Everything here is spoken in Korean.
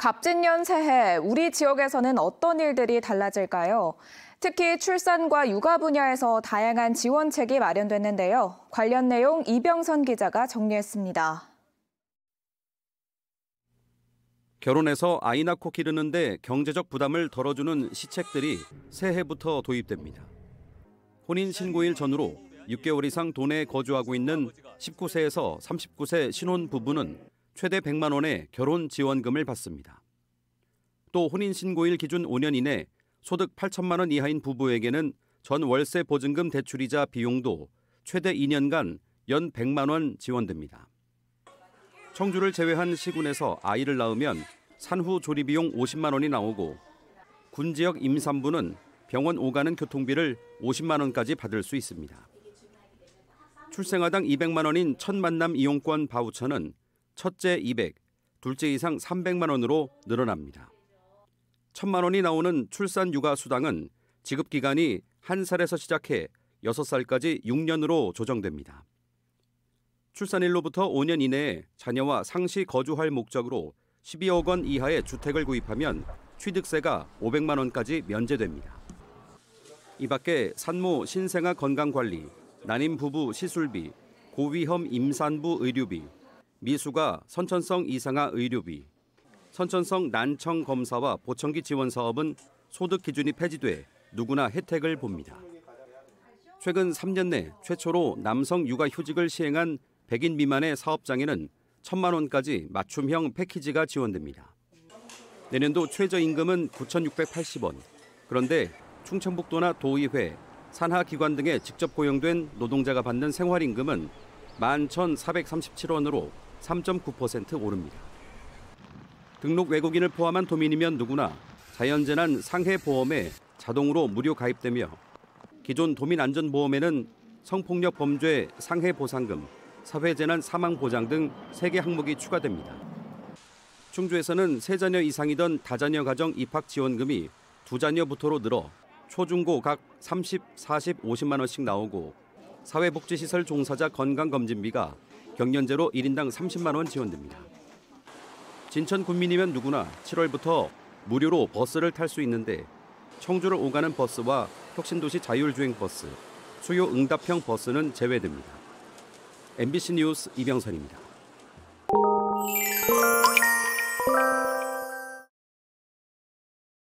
갑진년 새해 우리 지역에서는 어떤 일들이 달라질까요? 특히 출산과 육아 분야에서 다양한 지원책이 마련됐는데요. 관련 내용 이병선 기자가 정리했습니다. 결혼해서 아이 낳고 기르는데 경제적 부담을 덜어주는 시책들이 새해부터 도입됩니다. 혼인 신고일 전후로 6개월 이상 도내에 거주하고 있는 19세에서 39세 신혼 부부는 최대 100만 원의 결혼 지원금을 받습니다. 또 혼인 신고일 기준 5년 이내 소득 8천만 원 이하인 부부에게는 전 월세 보증금 대출이자 비용도 최대 2년간 연 100만 원 지원됩니다. 청주를 제외한 시군에서 아이를 낳으면 산후 조리 비용 50만 원이 나오고 군 지역 임산부는 병원 오가는 교통비를 50만 원까지 받을 수 있습니다. 출생아당 200만 원인 첫 만남 이용권 바우처는 첫째 200, 둘째 이상 300만 원으로 늘어납니다. 1천만 원이 나오는 출산 육아 수당은 지급 기간이 한 살에서 시작해 6살까지 6년으로 조정됩니다. 출산일로부터 5년 이내에 자녀와 상시 거주할 목적으로 12억 원 이하의 주택을 구입하면 취득세가 500만 원까지 면제됩니다. 이 밖에 산모 신생아 건강관리, 난임 부부 시술비, 고위험 임산부 의료비, 미수가 선천성 이상화 의료비, 선천성 난청 검사와 보청기 지원 사업은 소득 기준이 폐지돼 누구나 혜택을 봅니다. 최근 3년 내 최초로 남성 육아 휴직을 시행한 100인 미만의 사업장에는 1천만 원까지 맞춤형 패키지가 지원됩니다. 내년도 최저임금은 9,680원. 그런데 충청북도나 도의회, 산하기관 등에 직접 고용된 노동자가 받는 생활임금은 11,437원으로 3.9% 오릅니다. 등록 외국인을 포함한 도민이면 누구나 자연재난 상해보험에 자동으로 무료 가입되며 기존 도민안전보험에는 성폭력 범죄 상해보상금, 사회재난 사망보장 등 3개 항목이 추가됩니다. 충주에서는 세자녀 이상이던 다자녀 가정 입학 지원금이 두자녀부터로 늘어 초중고 각 30, 40, 50만 원씩 나오고 사회복지시설 종사자 건강검진비가 경년제로 1인당 30만 원 지원됩니다. 진천 군민이면 누구나 7월부터 무료로 버스를 탈 수 있는데 청주를 오가는 버스와 혁신도시 자율주행 버스, 수요 응답형 버스는 제외됩니다. MBC 뉴스 이병선입니다.